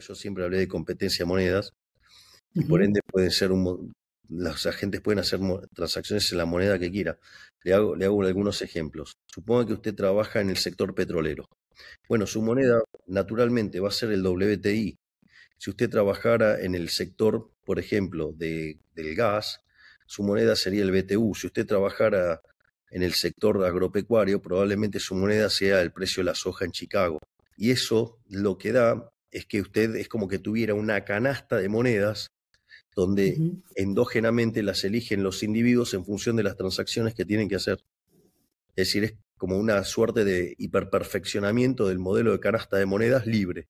Yo siempre hablé de competencia monedas y por ende pueden ser un, los agentes pueden hacer transacciones en la moneda que quiera. Le hago, le hago algunos ejemplos. Suponga que usted trabaja en el sector petrolero. Bueno, su moneda naturalmente va a ser el WTI. Si usted trabajara en el sector, por ejemplo, del gas, su moneda sería el BTU. Si usted trabajara en el sector agropecuario, probablemente su moneda sea el precio de la soja en Chicago. Y eso lo que da es que usted es como que tuviera una canasta de monedas donde endógenamente las eligen los individuos en función de las transacciones que tienen que hacer. Es decir, es como una suerte de hiperperfeccionamiento del modelo de canasta de monedas libre.